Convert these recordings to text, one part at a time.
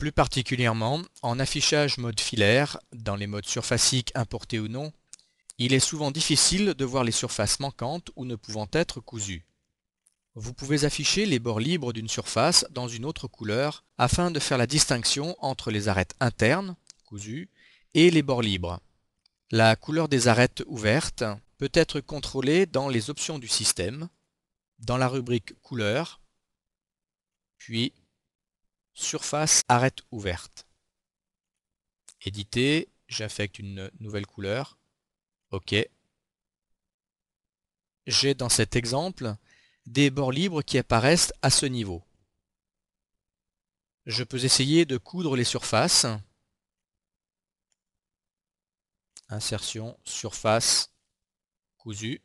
Plus particulièrement, en affichage mode filaire, dans les modes surfaciques importés ou non, il est souvent difficile de voir les surfaces manquantes ou ne pouvant être cousues. Vous pouvez afficher les bords libres d'une surface dans une autre couleur afin de faire la distinction entre les arêtes internes, cousues, et les bords libres. La couleur des arêtes ouvertes peut être contrôlée dans les options du système, dans la rubrique Couleur, puis surface arête ouverte. Éditer, j'affecte une nouvelle couleur. OK. J'ai dans cet exemple des bords libres qui apparaissent à ce niveau. Je peux essayer de coudre les surfaces. Insertion, surface, cousue.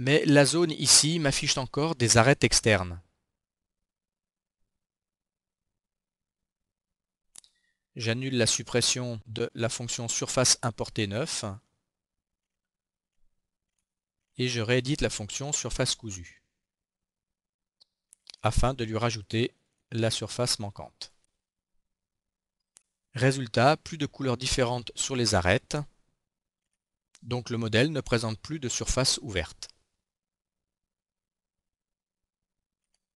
mais la zone ici m'affiche encore des arêtes externes. J'annule la suppression de la fonction surface importée 9 et je réédite la fonction surface cousue afin de lui rajouter la surface manquante. Résultat, plus de couleurs différentes sur les arêtes, donc le modèle ne présente plus de surface ouverte.